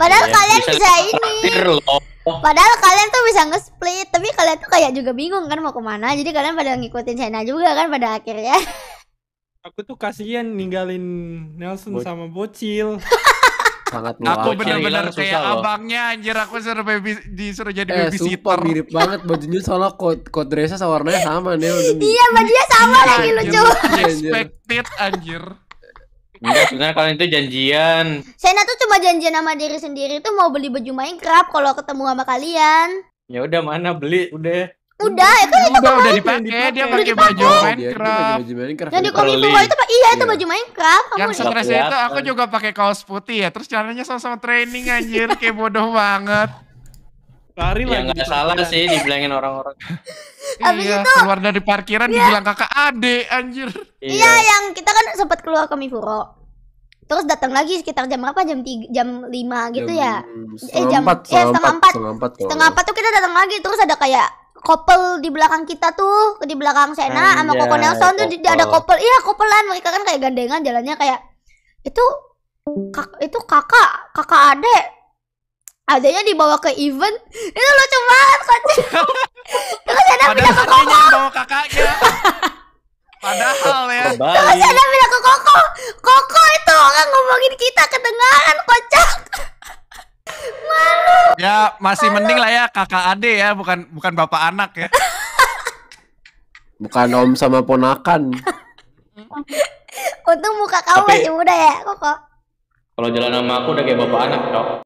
Padahal kalian bisa, ini. Padahal kalian tuh bisa nge-split, tapi kalian tuh kayak juga bingung kan mau kemana. Jadi kalian pada ngikutin China juga kan pada akhirnya. Aku tuh kasihan ninggalin Nelson Bo sama Bocil. sangat luar. Aku benar-benar kayak loh. abangnya anjir aku suruh baby disuruh jadi eh, babysitter. Sumpah mirip banget bajunya soalnya kod kod dressnya warnanya sama nih. iya bajunya sama lagi lucu. Expected anjir. Enggak sebenarnya kalian itu janjian. Sena tuh cuma janjian sama diri sendiri tuh mau beli baju Minecraft kalau ketemu sama kalian. Ya udah mana beli udah. Udah, ya kan itu udah, udah dipakai, dia pakai baju Minecraft. Yang di Jadi kalau itu iya itu iya. baju Minecraft. Yang stres itu aku juga pakai kaos putih ya, terus caranya sama-sama training anjir, kayak bodoh banget. Lari ya, enggak salah sih dibilangin orang-orang. iya, itu keluar dari parkiran iya. dibilang kakak Ade anjir. Iya. iya, yang kita kan sempat keluar ke Mifuro. Terus datang lagi sekitar jam berapa? Jam tiga, jam lima gitu jam, ya. Eh jam 4, eh setengah empat. Setengah empat tuh kita datang lagi terus ada kayak couple di belakang kita tuh di belakang Sena nah, sama iya, Koko Nelson tuh jadi ada couple iya couplean mereka kan kayak gandengan jalannya kayak itu kak, itu kakak kakak adek adanya dibawa ke event itu lucu banget itu kan Sena pindah ke koko bawa kakaknya padahal ya kan Sena pindah ke koko koko itu orang ngomongin kita kedengaran kok. Ya masih Halo. mending lah ya kakak ade ya, bukan bukan bapak anak ya. bukan om sama ponakan. Untung muka kamu Tapi, masih muda ya, kok. Kalau jalan sama aku udah kayak bapak anak, kok